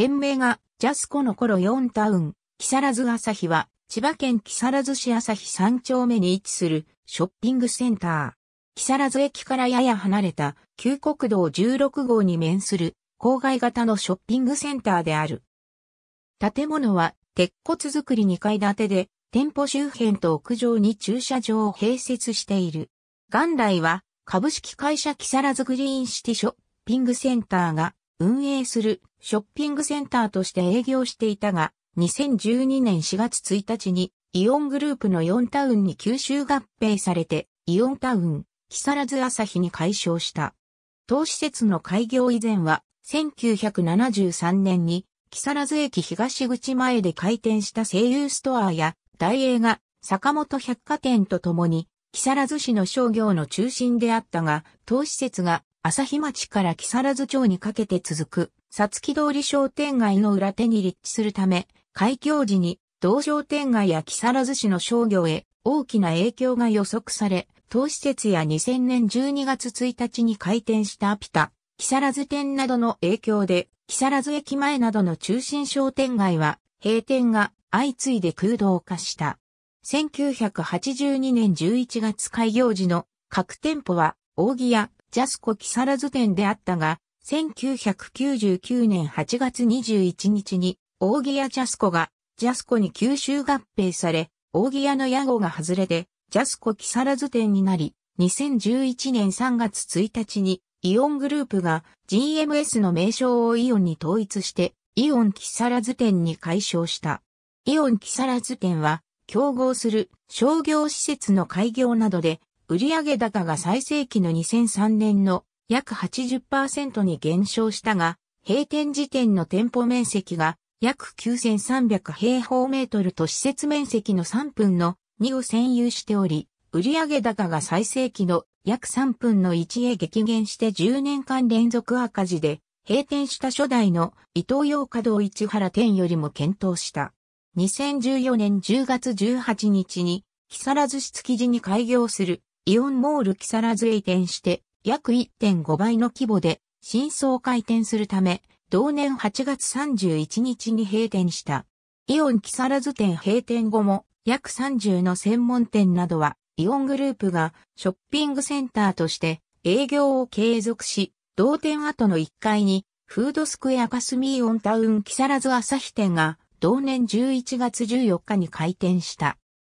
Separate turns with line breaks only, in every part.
店名がジャスコの頃4タウン、木更津朝日は千葉県木更津市朝日3丁目に位置するショッピングセンター。木更津駅からやや離れた旧国道16号に面する郊外型のショッピングセンターである。建物は鉄骨造り2階建てで店舗周辺と屋上に駐車場を併設している。元来は株式会社木更津グリーンシティショッピングセンターが運営するショッピングセンターとして営業していたが、2012年4月1日にイオングループのンタウンに吸収合併されて、イオンタウン、木更津朝日に解消した。当施設の開業以前は、1973年に、木更津駅東口前で開店した声優ストアや、大映画、坂本百貨店とともに、木更津市の商業の中心であったが、当施設が、朝日町から木更津町にかけて続くさつき通り商店街の裏手に立地するため、開業時に同商店街や木更津市の商業へ大きな影響が予測され、当施設や2000年12月1日に開店したアピタ、木更津店などの影響で、木更津駅前などの中心商店街は閉店が相次いで空洞化した。1982年11月開業時の各店舗は、扇屋、ジャスコ木更津店であったが、1999年8月21日に、オーギア・ジャスコが、ジャスコに吸収合併され、オーギアの屋号が外れて、ジャスコ木更津店になり、2011年3月1日に、イオングループが GMS の名称をイオンに統一して、イオン木更津店に解消した。イオン木更津店は、競合する商業施設の開業などで、売上高が最盛期の2003年の約80%に減少したが、閉店時点の店舗面積が約9300平方メートルと施設面積の3分の2を占有しており、売上高が最盛期の約3分の1へ激減して10年間連続赤字で、閉店した初代の伊東洋華堂市原店よりも検討した。2014年10月18日に、木更津市築地に開業するイオンモール木更津へ移転して、約1.5倍の規模で新装開店するため、同年8月31日に閉店した。イオン木更津店閉店後も約30の専門店などはイオングループがショッピングセンターとして営業を継続し、同店後の1階にフードスクエアカスミイオンタウン木更津朝日店が同年11月14日に開店した。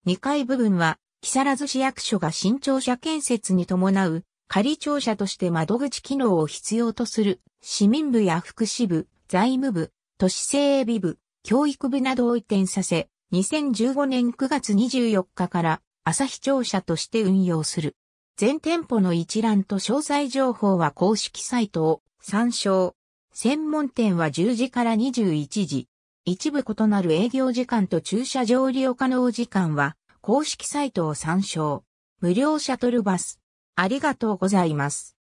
2階部分は木更津市役所が新庁舎建設に伴う仮庁舎として窓口機能を必要とする市民部や福祉部、財務部、都市整備部、教育部などを移転させ、2015年9月24日から朝日庁舎として運用する。全店舗の一覧と詳細情報は公式サイトを参照。専門店は10時から21時。一部異なる営業時間と駐車場利用可能時間は公式サイトを参照。無料シャトルバス、ありがとうございます。